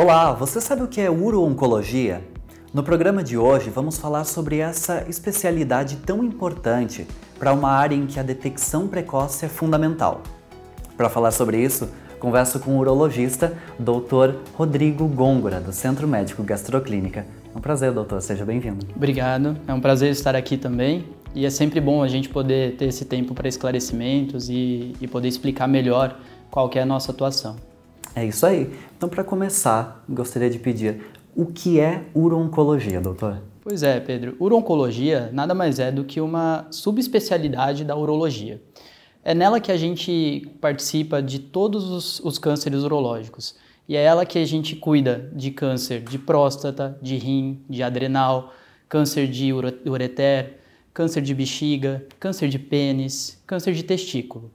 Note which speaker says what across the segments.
Speaker 1: Olá, você sabe o que é uro-oncologia? No programa de hoje vamos falar sobre essa especialidade tão importante para uma área em que a detecção precoce é fundamental. Para falar sobre isso, converso com o urologista Dr. Rodrigo Gongora, do Centro Médico Gastroclínica. É um prazer, doutor, seja bem-vindo.
Speaker 2: Obrigado, é um prazer estar aqui também. E é sempre bom a gente poder ter esse tempo para esclarecimentos e, e poder explicar melhor qual é a nossa atuação. É isso aí. Então, para começar,
Speaker 1: gostaria de pedir o que é urooncologia, doutor?
Speaker 2: Pois é, Pedro. Urooncologia nada mais é do que uma subespecialidade da urologia. É nela que a gente participa de todos os, os cânceres urológicos. E é ela que a gente cuida de câncer de próstata, de rim, de adrenal, câncer de ureter, câncer de bexiga, câncer de pênis, câncer de testículo.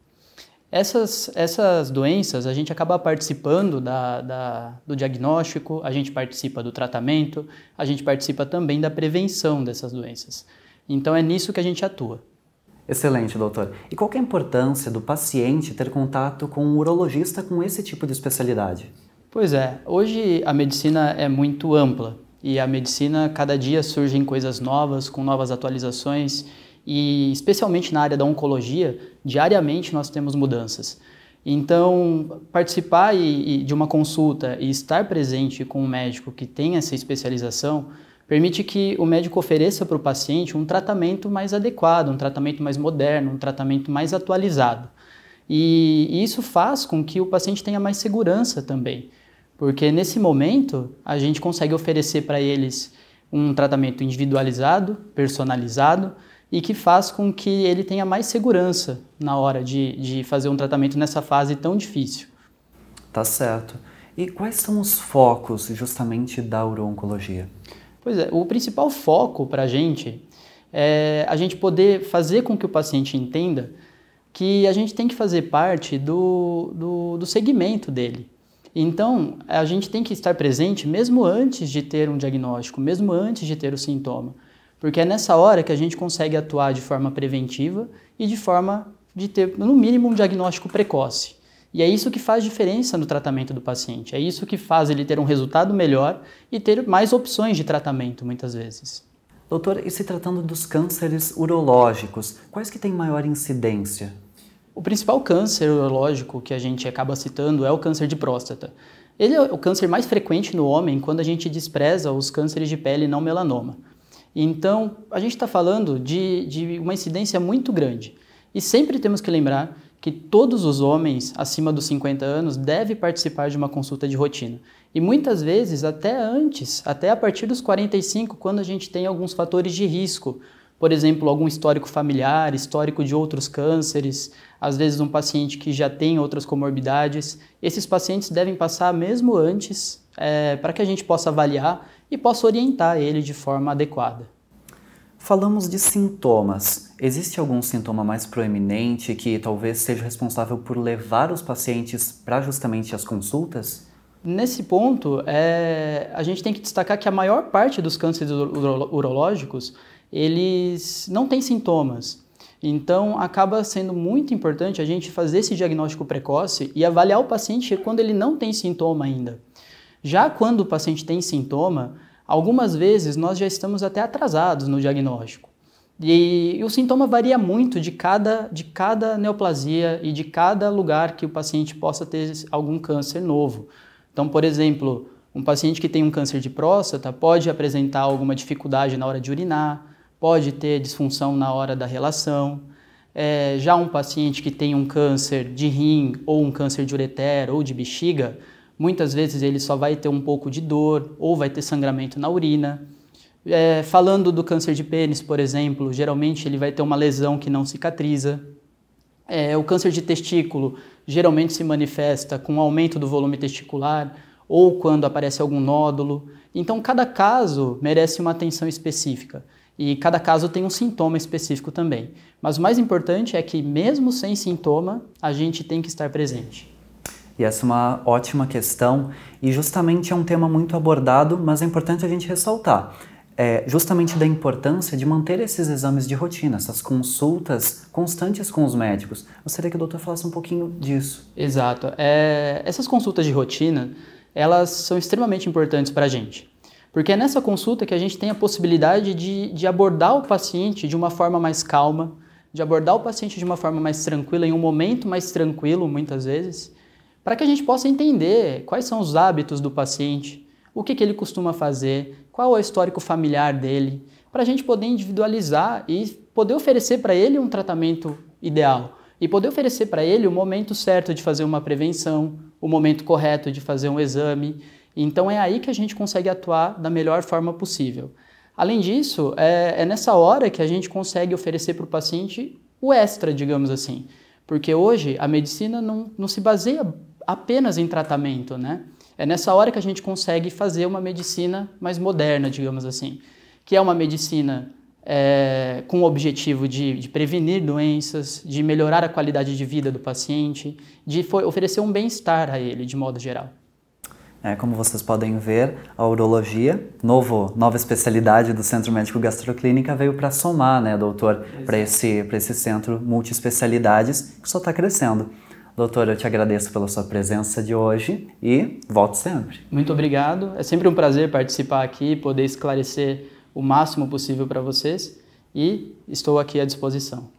Speaker 2: Essas, essas doenças, a gente acaba participando da, da, do diagnóstico, a gente participa do tratamento, a gente participa também da prevenção dessas doenças. Então é nisso que a gente atua.
Speaker 1: Excelente, doutor. E qual é a importância do
Speaker 2: paciente ter contato com um urologista com esse tipo de especialidade? Pois é, hoje a medicina é muito ampla e a medicina cada dia surgem coisas novas, com novas atualizações e especialmente na área da oncologia, diariamente nós temos mudanças. Então, participar de uma consulta e estar presente com um médico que tem essa especialização permite que o médico ofereça para o paciente um tratamento mais adequado, um tratamento mais moderno, um tratamento mais atualizado. E, e isso faz com que o paciente tenha mais segurança também, porque nesse momento a gente consegue oferecer para eles um tratamento individualizado, personalizado e que faz com que ele tenha mais segurança na hora de, de fazer um tratamento nessa fase tão difícil. Tá certo. E quais são os focos justamente da urooncologia? Pois é, o principal foco para a gente é a gente poder fazer com que o paciente entenda que a gente tem que fazer parte do, do, do segmento dele. Então, a gente tem que estar presente mesmo antes de ter um diagnóstico, mesmo antes de ter o sintoma. Porque é nessa hora que a gente consegue atuar de forma preventiva e de forma de ter, no mínimo, um diagnóstico precoce. E é isso que faz diferença no tratamento do paciente, é isso que faz ele ter um resultado melhor e ter mais opções de tratamento, muitas vezes. Doutor, e se tratando dos cânceres urológicos, quais que têm maior incidência? O principal câncer urológico que a gente acaba citando é o câncer de próstata. Ele é o câncer mais frequente no homem quando a gente despreza os cânceres de pele não melanoma. Então, a gente está falando de, de uma incidência muito grande. E sempre temos que lembrar que todos os homens acima dos 50 anos devem participar de uma consulta de rotina. E muitas vezes até antes, até a partir dos 45, quando a gente tem alguns fatores de risco, por exemplo, algum histórico familiar, histórico de outros cânceres, às vezes um paciente que já tem outras comorbidades, esses pacientes devem passar mesmo antes é, para que a gente possa avaliar e posso orientar ele de forma adequada.
Speaker 1: Falamos de sintomas. Existe algum sintoma mais proeminente que talvez seja responsável por levar os pacientes para justamente as consultas?
Speaker 2: Nesse ponto, é, a gente tem que destacar que a maior parte dos cânceres urológicos eles não têm sintomas. Então, acaba sendo muito importante a gente fazer esse diagnóstico precoce e avaliar o paciente quando ele não tem sintoma ainda. Já quando o paciente tem sintoma, Algumas vezes nós já estamos até atrasados no diagnóstico. E, e o sintoma varia muito de cada, de cada neoplasia e de cada lugar que o paciente possa ter algum câncer novo. Então, por exemplo, um paciente que tem um câncer de próstata pode apresentar alguma dificuldade na hora de urinar, pode ter disfunção na hora da relação. É, já um paciente que tem um câncer de rim ou um câncer de uretero ou de bexiga, Muitas vezes ele só vai ter um pouco de dor ou vai ter sangramento na urina. É, falando do câncer de pênis, por exemplo, geralmente ele vai ter uma lesão que não cicatriza. É, o câncer de testículo geralmente se manifesta com aumento do volume testicular ou quando aparece algum nódulo. Então, cada caso merece uma atenção específica e cada caso tem um sintoma específico também. Mas o mais importante é que, mesmo sem sintoma, a gente tem que estar presente.
Speaker 1: E essa é uma ótima questão e justamente é um tema muito abordado, mas é importante a gente ressaltar. É justamente da importância de manter esses exames de rotina, essas consultas constantes com os médicos. Gostaria que o doutor falasse
Speaker 2: um pouquinho disso. Exato. É, essas consultas de rotina, elas são extremamente importantes para a gente. Porque é nessa consulta que a gente tem a possibilidade de, de abordar o paciente de uma forma mais calma, de abordar o paciente de uma forma mais tranquila, em um momento mais tranquilo, muitas vezes, para que a gente possa entender quais são os hábitos do paciente, o que, que ele costuma fazer, qual é o histórico familiar dele, para a gente poder individualizar e poder oferecer para ele um tratamento ideal e poder oferecer para ele o momento certo de fazer uma prevenção, o momento correto de fazer um exame. Então é aí que a gente consegue atuar da melhor forma possível. Além disso, é, é nessa hora que a gente consegue oferecer para o paciente o extra, digamos assim. Porque hoje a medicina não, não se baseia apenas em tratamento, né? É nessa hora que a gente consegue fazer uma medicina mais moderna, digamos assim, que é uma medicina é, com o objetivo de, de, prevenir doenças, de melhorar a qualidade de vida do paciente, de oferecer um bem-estar a ele, de modo geral.
Speaker 1: É, como vocês podem ver, a urologia, novo, nova especialidade do Centro Médico Gastroclínica, veio para somar, né, doutor, para esse, esse centro multiespecialidades que só está crescendo.
Speaker 2: Doutor, eu te agradeço pela sua presença de hoje e volto sempre. Muito obrigado. É sempre um prazer participar aqui e poder esclarecer o máximo possível para vocês e estou aqui à disposição.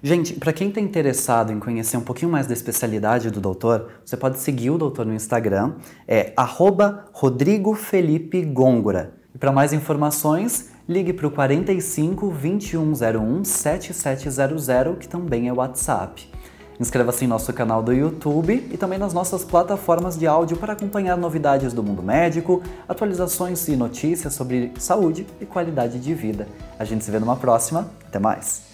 Speaker 1: Gente, para quem está interessado em conhecer um pouquinho mais da especialidade do doutor, você pode seguir o doutor no Instagram, é RodrigoFelipeGôngora. E para mais informações, ligue para o 45 2101 7700, que também é WhatsApp. Inscreva-se em nosso canal do YouTube e também nas nossas plataformas de áudio para acompanhar novidades do mundo médico, atualizações e notícias sobre saúde e qualidade de vida. A gente se vê numa próxima. Até mais!